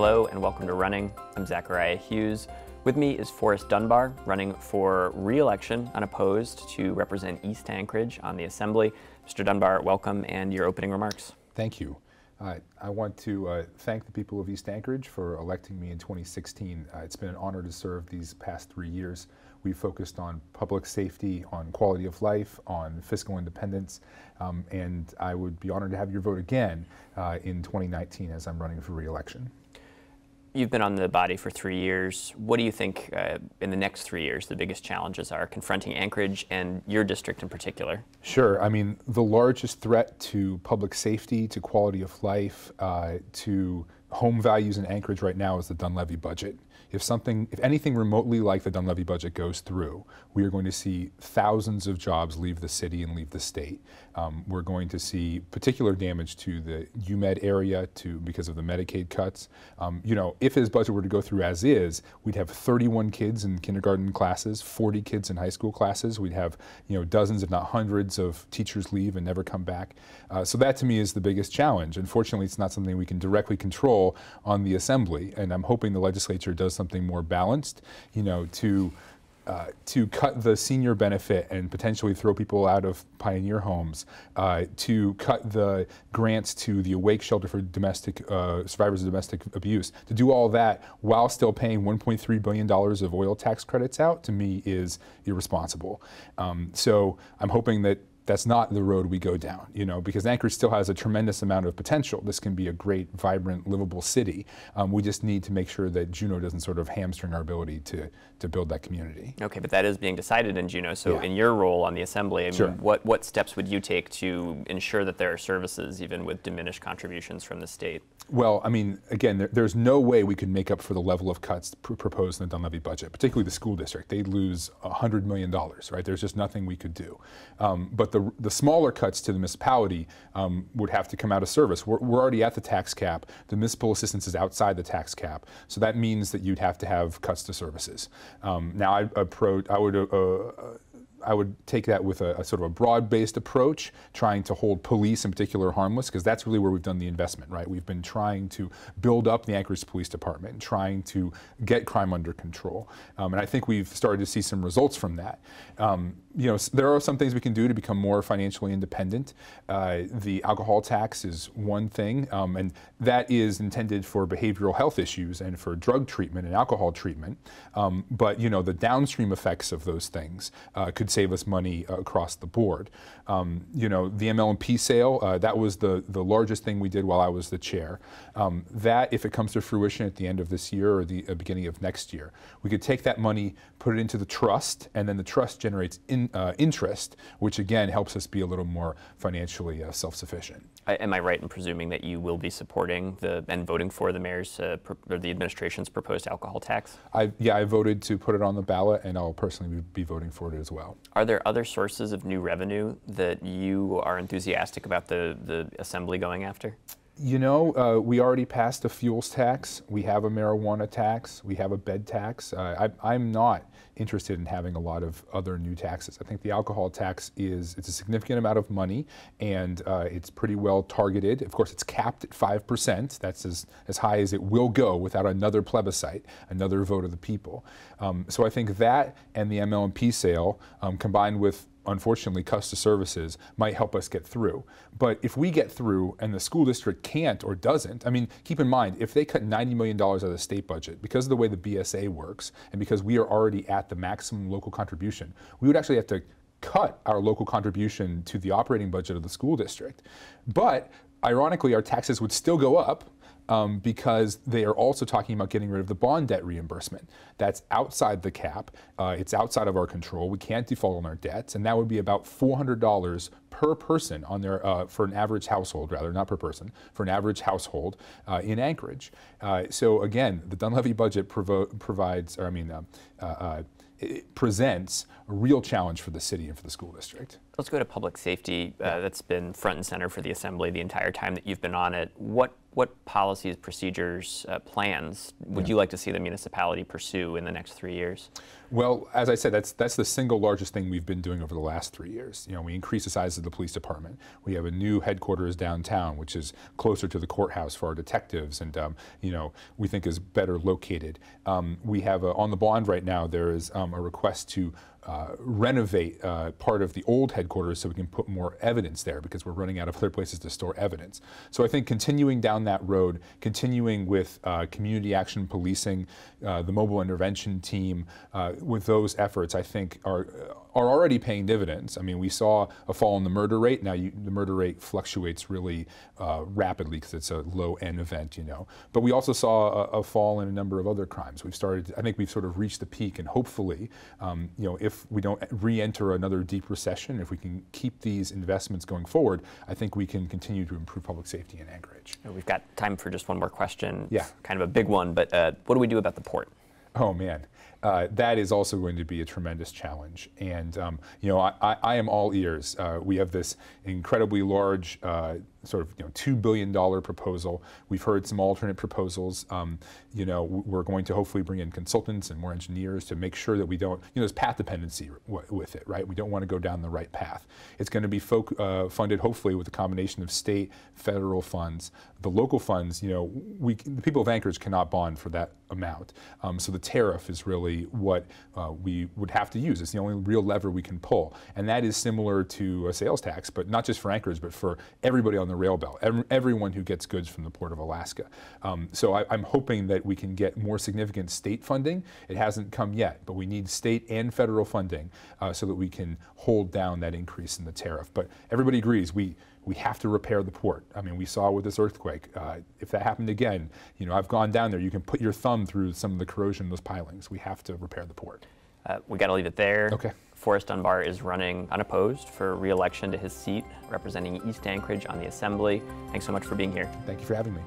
Hello and welcome to Running. I'm Zachariah Hughes. With me is Forrest Dunbar, running for re-election unopposed to represent East Anchorage on the Assembly. Mr. Dunbar, welcome and your opening remarks. Thank you. Uh, I want to uh, thank the people of East Anchorage for electing me in 2016. Uh, it's been an honor to serve these past three years. We focused on public safety, on quality of life, on fiscal independence, um, and I would be honored to have your vote again uh, in 2019 as I'm running for reelection. You've been on the body for three years. What do you think uh, in the next three years the biggest challenges are confronting Anchorage and your district in particular? Sure. I mean, the largest threat to public safety, to quality of life, uh, to home values in Anchorage right now is the Dunleavy budget. If something, if anything remotely like the Dunleavy budget goes through, we are going to see thousands of jobs leave the city and leave the state. Um, we're going to see particular damage to the UMed area to because of the Medicaid cuts. Um, you know, if his budget were to go through as is, we'd have 31 kids in kindergarten classes, 40 kids in high school classes. We'd have you know dozens, if not hundreds, of teachers leave and never come back. Uh, so that to me is the biggest challenge. Unfortunately, it's not something we can directly control on the assembly, and I'm hoping the legislature does something more balanced, you know, to uh, to cut the senior benefit and potentially throw people out of pioneer homes, uh, to cut the grants to the awake shelter for domestic uh, survivors of domestic abuse, to do all that while still paying 1.3 billion dollars of oil tax credits out, to me is irresponsible. Um, so I'm hoping that that's not the road we go down, you know, because Anchorage still has a tremendous amount of potential. This can be a great, vibrant, livable city. Um, we just need to make sure that Juneau doesn't sort of hamstring our ability to, to build that community. Okay, but that is being decided in Juneau. So yeah. in your role on the Assembly, I mean, sure. what, what steps would you take to ensure that there are services even with diminished contributions from the state? Well, I mean, again, there, there's no way we could make up for the level of cuts pr proposed in the Dunleavy budget, particularly the school district. They'd lose $100 million, right? There's just nothing we could do. Um, but the the, the smaller cuts to the municipality um, would have to come out of service. We're, we're, already at the tax cap. The municipal assistance is outside the tax cap. So that means that you'd have to have cuts to services. Um, now, I, approach, I would uh, uh, I would take that with a, a sort of a broad-based approach, trying to hold police in particular harmless, because that's really where we've done the investment, right? We've been trying to build up the Anchorage Police Department, and trying to get crime under control, um, and I think we've started to see some results from that. Um, you know, there are some things we can do to become more financially independent. Uh, the alcohol tax is one thing, um, and that is intended for behavioral health issues and for drug treatment and alcohol treatment. Um, but you know, the downstream effects of those things uh, could save us money uh, across the board. Um, you know, the MLMP sale uh, that was the the largest thing we did while I was the chair. Um, that, if it comes to fruition at the end of this year or the uh, beginning of next year, we could take that money, put it into the trust, and then the trust generates in uh, interest, which again helps us be a little more financially uh, self-sufficient. Am I right in presuming that you will be supporting the and voting for the mayor's uh, or the administration's proposed alcohol tax? I, yeah, I voted to put it on the ballot, and I'll personally be voting for it as well. Are there other sources of new revenue that you are enthusiastic about the the assembly going after? You know, uh, we already passed a fuels tax. We have a marijuana tax. We have a bed tax. Uh, I, am not interested in having a lot of other new taxes. I think the alcohol tax is it's a significant amount of money, and uh, it's pretty well targeted. Of course, it's capped at five percent. That's as as high as it will go without another plebiscite, another vote of the people. Um, so I think that and the MLMP sale um, combined with unfortunately, custa services might help us get through. But if we get through and the school district can't or doesn't, I mean, keep in mind, if they cut $90 million out of the state budget, because of the way the BSA works and because we are already at the maximum local contribution, we would actually have to cut our local contribution to the operating budget of the school district. But ironically, our taxes would still go up um, because they are also talking about getting rid of the bond debt reimbursement. That's outside the cap. Uh, it's outside of our control. We can't default on our debts, and that would be about $400 per person on their uh, for an average household, rather not per person, for an average household uh, in Anchorage. Uh, so again, the Dunleavy budget provides, or I mean. Um, uh, uh, it presents a real challenge for the city and for the school district. Let's go to public safety. Uh, that's been front and center for the assembly the entire time that you've been on it. What what policies, procedures, uh, plans would yeah. you like to see the municipality pursue in the next three years? Well, as I said, that's that's the single largest thing we've been doing over the last three years. You know, we increased the size of the police department. We have a new headquarters downtown, which is closer to the courthouse for our detectives, and um, you know, we think is better located. Um, we have a, on the bond right now. There is um, a request to uh, renovate uh, part of the old headquarters so we can put more evidence there because we're running out of other places to store evidence. So I think continuing down that road, continuing with uh, community action policing, uh, the mobile intervention team, uh, with those efforts, I think are uh, are already paying dividends. I mean, we saw a fall in the murder rate. Now you, the murder rate fluctuates really rapidly because it's a low end event, you know. But we also saw a, a, fall in a number of other crimes. We've started. I think we've sort of reached the peak, and hopefully, um, you know if we don't re-enter another deep recession, if we can keep these investments going forward, I think we can continue to improve public safety in Anchorage. Uh, we've got time for just one more question. Yeah. Kind of a big one, but uh, what do we do about the port? Oh man, uh, that is also going to be a tremendous challenge. And um, you know, I, I, I, am all ears. Uh, we have this incredibly large, uh, sort of you know, two billion dollar proposal. We've heard some alternate proposals. Um, you know, we're going to hopefully bring in consultants and more engineers to make sure that we don't. You know, there's path dependency with it, right? We don't want to go down the right path. It's going to be uh, funded hopefully with a combination of state, federal funds, the local funds. You know, we the people of Anchorage cannot bond for that amount. Um, so the tariff is really ultimately what uh, we would have to use. It's the only real lever we can pull. And that is similar to a sales tax, but not just for anchors, but for everybody on the rail belt, ev everyone who gets goods from the Port of Alaska. Um, so I, am hoping that we can get more significant state funding. It hasn't come yet, but we need state and federal funding uh, so that we can hold down that increase in the tariff. But everybody agrees we we have to repair the port. I mean, we saw with this earthquake. Uh, if that happened again, you know, I've gone down there. You can put your thumb through some of the corrosion in those pilings. We have to repair the port. Uh, we got to leave it there. Okay. Forrest Dunbar is running unopposed for re-election to his seat, representing East Anchorage on the Assembly. Thanks so much for being here. Thank you for having me.